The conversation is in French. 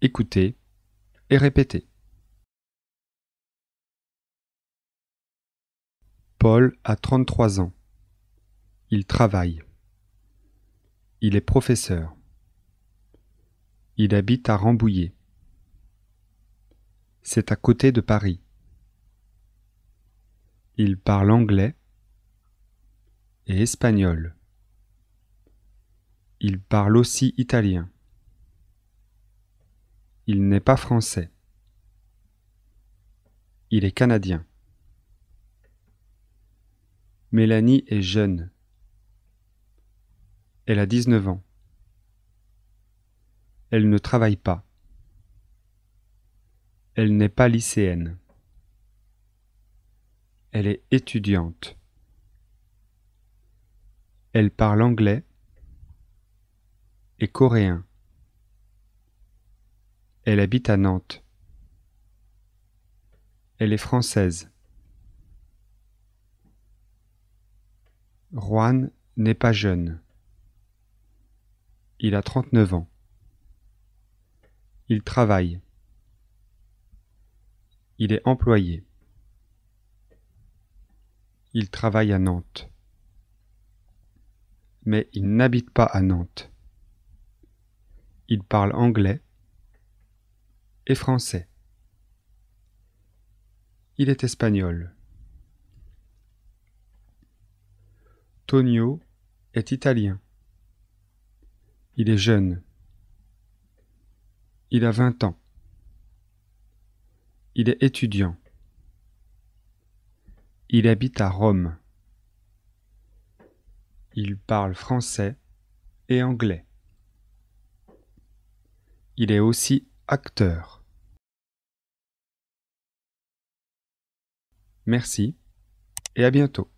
Écoutez et répétez Paul a 33 ans. Il travaille. Il est professeur. Il habite à Rambouillet. C'est à côté de Paris. Il parle anglais et espagnol. Il parle aussi italien. Il n'est pas français. Il est canadien. Mélanie est jeune. Elle a 19 ans. Elle ne travaille pas. Elle n'est pas lycéenne. Elle est étudiante. Elle parle anglais et coréen. Elle habite à Nantes. Elle est française. Juan n'est pas jeune. Il a 39 ans. Il travaille. Il est employé. Il travaille à Nantes. Mais il n'habite pas à Nantes. Il parle anglais est français. Il est espagnol. Tonio est italien. Il est jeune. Il a vingt ans. Il est étudiant. Il habite à Rome. Il parle français et anglais. Il est aussi acteur. Merci et à bientôt.